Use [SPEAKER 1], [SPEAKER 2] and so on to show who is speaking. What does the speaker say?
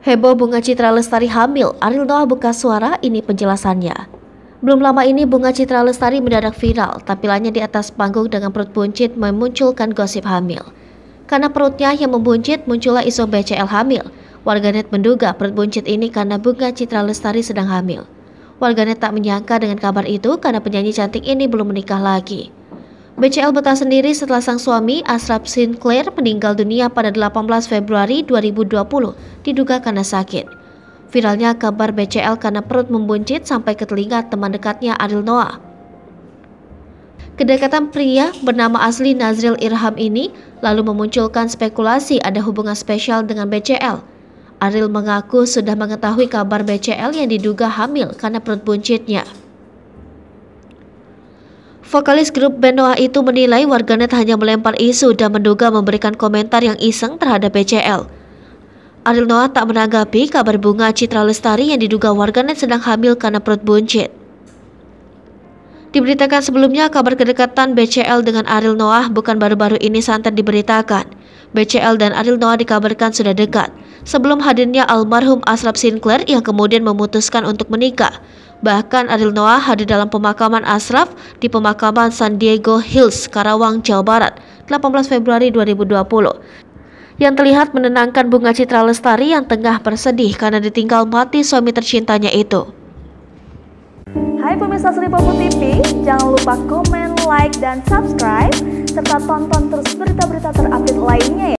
[SPEAKER 1] Heboh Bunga Citra Lestari hamil, Ariel Noah buka suara, ini penjelasannya. Belum lama ini Bunga Citra Lestari mendadak viral, tampilannya di atas panggung dengan perut buncit memunculkan gosip hamil. Karena perutnya yang membuncit muncullah isu BCL hamil. Warganet menduga perut buncit ini karena Bunga Citra Lestari sedang hamil. Warganet tak menyangka dengan kabar itu karena penyanyi cantik ini belum menikah lagi. BCL betah sendiri setelah sang suami Asrap Sinclair meninggal dunia pada 18 Februari 2020 diduga karena sakit. Viralnya kabar BCL karena perut membuncit sampai ke telinga teman dekatnya Adil Noah. Kedekatan pria bernama asli Nazril Irham ini lalu memunculkan spekulasi ada hubungan spesial dengan BCL. Aril mengaku sudah mengetahui kabar BCL yang diduga hamil karena perut buncitnya. Vokalis grup band Noah itu menilai warganet hanya melempar isu dan menduga memberikan komentar yang iseng terhadap BCL. Ariel Noah tak menanggapi kabar bunga Citra Lestari yang diduga warganet sedang hamil karena perut buncit. Diberitakan sebelumnya, kabar kedekatan BCL dengan Ariel Noah bukan baru-baru ini santer diberitakan. BCL dan Ariel Noah dikabarkan sudah dekat, sebelum hadirnya almarhum Asrap Sinclair yang kemudian memutuskan untuk menikah. Bahkan Adil Noah hadir dalam pemakaman Asraf di pemakaman San Diego Hills, Karawang, Jawa Barat, 18 Februari 2020. Yang terlihat menenangkan Bunga Citra Lestari yang tengah bersedih karena ditinggal mati suami tercintanya itu. Hai pemirsa Seripopo TV, jangan lupa komen, like, dan subscribe